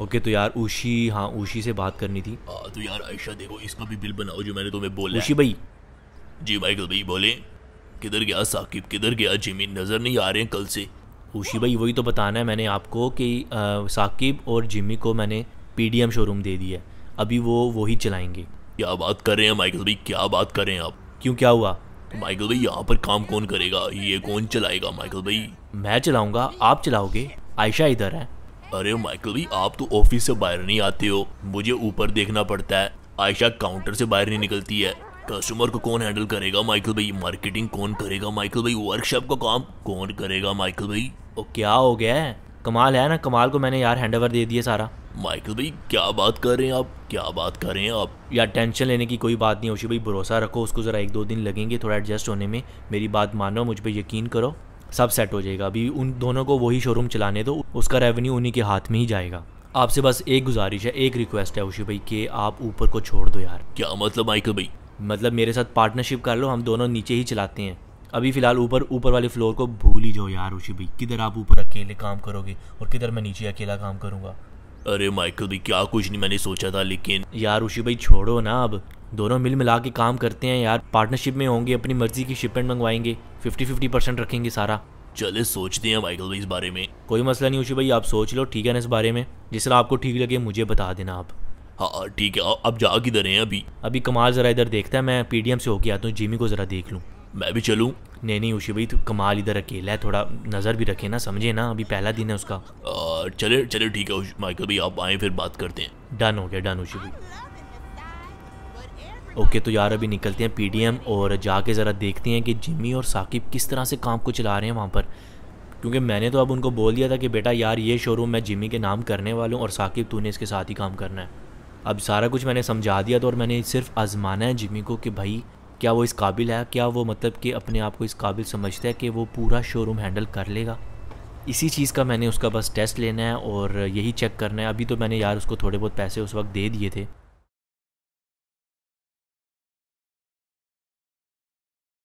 okay तो यार उशी हाँ उशी से बात करनी थी आ, तो यार आयशा देखो इसका भी बिल बनाओ जो मैंने तुम्हें बोला उशी भाई जी माइकल भाई बोले किधर गया साकिब किधर गया जिमी नज़र नहीं आ रहे हैं कल से उशी भाई वही तो बताना है मैंने आपको कि साकिब और जिमी को मैंने पीडीएम शोरूम दे दिया अभी वो वही चलाएंगे क्या बात कर रहे हैं माइकल भाई क्या बात कर रहे हैं आप क्यों क्या हुआ माइकल भाई यहाँ पर काम कौन करेगा ये कौन चलाएगा माइकल भाई मैं चलाऊंगा आप चलाओगे आयशा इधर है अरे माइकल भाई आप तो ऑफिस से बाहर नहीं आते हो मुझे ऊपर देखना पड़ता है आयशा काउंटर से बाहर नहीं निकलती है कस्टमर को कौन हैंडल करेगा माइकल भाई मार्केटिंग कौन करेगा माइकल भाई वर्कशॉप का काम कौन करेगा माइकल भाई ओ क्या हो गया है कमाल है ना कमाल को मैंने यार हैंड ओवर दे दिया सारा माइकल भाई क्या बात कर रहे हैं आप क्या बात कर रहे हैं आप यार टेंशन लेने की कोई बात नहीं होशी भाई भरोसा रखो उसको ज़रा एक दो दिन लगेंगे थोड़ा एडजस्ट होने में मेरी बात मानो मुझ पर यकीन करो सब सेट हो जाएगा अभी उन दोनों को वही शोरूम चलाने दो उसका रेवेन्यू उन्हीं के हाथ में ही जाएगा आपसे बस एक गुजारिश है एक रिक्वेस्ट है उशी भाई कि आप ऊपर को छोड़ दो यार क्या मतलब माइकल भाई मतलब मेरे साथ पार्टनरशिप कर लो हम दोनों नीचे ही चलाते हैं अभी फिलहाल ऊपर ऊपर वाले फ्लोर को भूल ही जाओ यार उशी भाई किधर आप ऊपर अकेले काम करोगे और किधर मैं नीचे अकेला काम करूँगा अरे माइकल भाई क्या कुछ नहीं मैंने सोचा था लेकिन यार उशी भाई छोड़ो ना अब दोनों मिल मिला के काम करते हैं यार पार्टनरशिप में होंगे अपनी मर्जी की शिपमेंट मंगवाएंगे फिफ्टी फिफ्टी परसेंट रखेंगे सारा चले सोचते हैं माइकल भाई इस बारे में कोई मसला नहीं उशी भाई आप सोच लो ठीक है ना इस बारे में जिस तरह आपको ठीक लगे मुझे बता देना आप हाँ ठीक है अब जा किधर हैं अभी अभी कमाल जरा इधर देखता है मैं पीडीएम से होके आता हूँ जिमी को जरा देख लूँ मैं भी चलूँ नहीं नहीं उशी भाई तो कमाल इधर अकेला है थोड़ा नज़र भी रखे ना समझे ना अभी पहला दिन है उसका चले चले ठीक है माइकल भाई आप आए फिर बात करते हैं डन हो गया डन उशी भाई ओके तो यार अभी निकलते हैं पी और जाके ज़रा देखते हैं कि जिमी और साकिब किस तरह से काम को चला रहे हैं वहाँ पर क्योंकि मैंने तो अब उनको बोल दिया था कि बेटा यार ये शोरूम मैं जिमी के नाम करने वाला हूँ और साकिब तूने इसके साथ ही काम करना है अब सारा कुछ मैंने समझा दिया था और मैंने सिर्फ आज़माना है जिमी को कि भाई क्या वो इस काबिल है क्या वो मतलब कि अपने आप को इस काबिल समझता है कि वो पूरा शोरूम हैंडल कर लेगा इसी चीज़ का मैंने उसका बस टेस्ट लेना है और यही चेक करना है अभी तो मैंने यार उसको थोड़े बहुत पैसे उस वक्त दे दिए थे